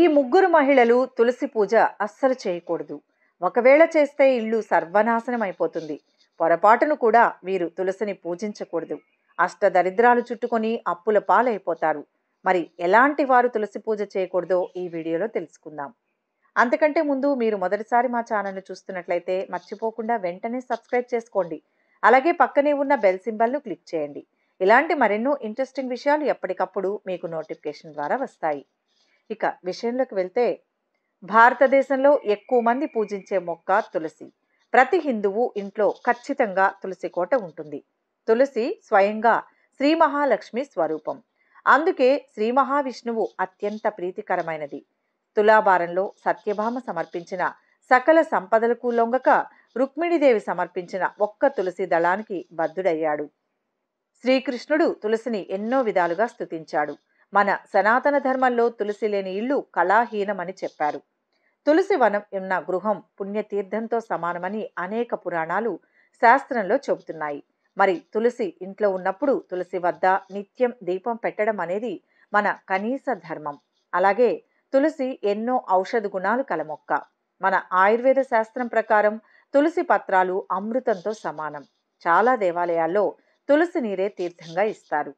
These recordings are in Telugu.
ఈ ముగ్గురు మహిళలు తులసి పూజ అస్సలు చేయకూడదు ఒకవేళ చేస్తే ఇల్లు సర్వనాశనం అయిపోతుంది పొరపాటును కూడా వీరు తులసిని పూజించకూడదు అష్టదరిద్రాలు చుట్టుకొని అప్పుల పాలైపోతారు మరి ఎలాంటి వారు తులసి పూజ చేయకూడదో ఈ వీడియోలో తెలుసుకుందాం అంతకంటే ముందు మీరు మొదటిసారి మా ఛానల్ను చూస్తున్నట్లయితే మర్చిపోకుండా వెంటనే సబ్స్క్రైబ్ చేసుకోండి అలాగే పక్కనే ఉన్న బెల్ సింబల్ను క్లిక్ చేయండి ఇలాంటి మరెన్నో ఇంట్రెస్టింగ్ విషయాలు ఎప్పటికప్పుడు మీకు నోటిఫికేషన్ ద్వారా వస్తాయి ఇక విషయంలోకి వెళ్తే భారతదేశంలో ఎక్కువ మంది పూజించే మొక్క తులసి ప్రతి హిందువు ఇంట్లో ఖచ్చితంగా తులసి కోట ఉంటుంది తులసి స్వయంగా శ్రీ మహాలక్ష్మి స్వరూపం అందుకే శ్రీ మహావిష్ణువు అత్యంత ప్రీతికరమైనది తులాభారంలో సత్యభామ సమర్పించిన సకల సంపదలకు లొంగక రుక్మిణీదేవి సమర్పించిన ఒక్క తులసి దళానికి బద్ధుడయ్యాడు శ్రీకృష్ణుడు తులసిని ఎన్నో విధాలుగా స్థుతించాడు మన సనాతన ధర్మంలో తులసి లేని ఇల్లు కళాహీనమని చెప్పారు తులసి వనం ఉన్న గృహం పుణ్యతీర్థంతో సమానమని అనేక పురాణాలు శాస్త్రంలో చెబుతున్నాయి మరి తులసి ఇంట్లో ఉన్నప్పుడు తులసి వద్ద నిత్యం దీపం పెట్టడం అనేది మన కనీస ధర్మం అలాగే తులసి ఎన్నో ఔషధ గుణాలు కల మొక్క మన ఆయుర్వేద శాస్త్రం ప్రకారం తులసి పత్రాలు అమృతంతో సమానం చాలా దేవాలయాల్లో తులసి నీరే తీర్థంగా ఇస్తారు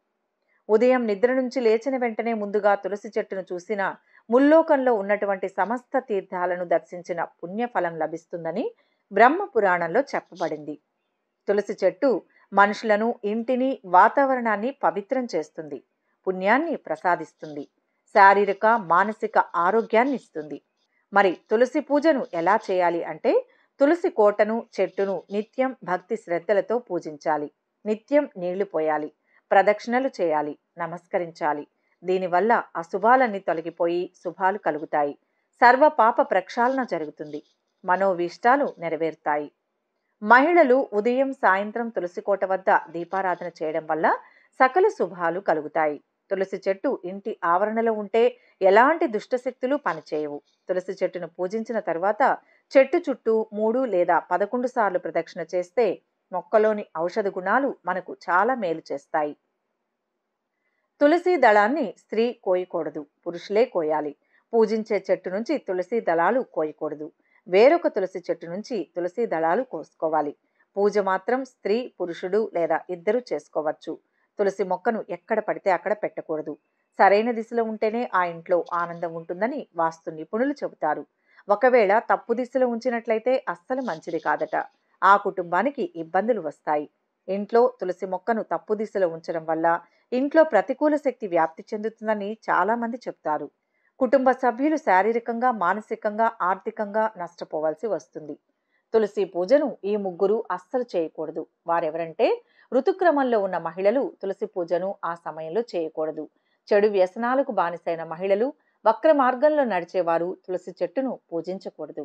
ఉదయం నిద్ర నుంచి లేచిన వెంటనే ముందుగా తులసి చెట్టును చూసిన ముల్లోకంలో ఉన్నటువంటి సమస్త తీర్థాలను దర్శించిన పుణ్యఫలం లభిస్తుందని బ్రహ్మ పురాణంలో చెప్పబడింది తులసి చెట్టు మనుషులను ఇంటిని వాతావరణాన్ని పవిత్రం చేస్తుంది పుణ్యాన్ని ప్రసాదిస్తుంది శారీరక మానసిక ఆరోగ్యాన్ని ఇస్తుంది మరి తులసి పూజను ఎలా చేయాలి అంటే తులసి కోటను చెట్టును నిత్యం భక్తి శ్రద్ధలతో పూజించాలి నిత్యం నీళ్లు పోయాలి ప్రదక్షిణలు చేయాలి నమస్కరించాలి దీనివల్ల అశుభాలన్నీ తొలగిపోయి శుభాలు కలుగుతాయి సర్వ పాప ప్రక్షాళన జరుగుతుంది మనోవీష్టాలు నెరవేరుతాయి మహిళలు ఉదయం సాయంత్రం తులసికోట వద్ద దీపారాధన చేయడం వల్ల సకల శుభాలు కలుగుతాయి తులసి చెట్టు ఇంటి ఆవరణలో ఉంటే ఎలాంటి దుష్టశక్తులు పనిచేయవు తులసి చెట్టును పూజించిన తర్వాత చెట్టు చుట్టూ మూడు లేదా పదకొండు సార్లు ప్రదక్షిణ చేస్తే మొక్కలోని ఔషధ గుణాలు మనకు చాలా మేలు చేస్తాయి తులసి దళాన్ని స్త్రీ కోయకూడదు పురుషులే కోయాలి పూజించే చెట్టు నుంచి తులసి దళాలు కోయకూడదు వేరొక తులసి చెట్టు నుంచి తులసి దళాలు కోసుకోవాలి పూజ మాత్రం స్త్రీ పురుషుడు లేదా ఇద్దరు చేసుకోవచ్చు తులసి మొక్కను ఎక్కడ పడితే అక్కడ పెట్టకూడదు సరైన దిశలో ఉంటేనే ఆ ఇంట్లో ఆనందం ఉంటుందని వాస్తు నిపుణులు చెబుతారు ఒకవేళ తప్పు దిశలో ఉంచినట్లయితే అస్సలు మంచిది కాదట ఆ కుటుంబానికి ఇబ్బందులు వస్తాయి ఇంట్లో తులసి మొక్కను తప్పు దిశలో ఉంచడం వల్ల ఇంట్లో ప్రతికూల శక్తి వ్యాప్తి చెందుతుందని చాలామంది చెప్తారు కుటుంబ సభ్యులు శారీరకంగా మానసికంగా ఆర్థికంగా నష్టపోవాల్సి వస్తుంది తులసి పూజను ఈ ముగ్గురు అస్సలు చేయకూడదు వారెవరంటే ఋతుక్రమంలో ఉన్న మహిళలు తులసి పూజను ఆ సమయంలో చేయకూడదు చెడు వ్యసనాలకు బానిసైన మహిళలు వక్ర మార్గంలో నడిచేవారు తులసి చెట్టును పూజించకూడదు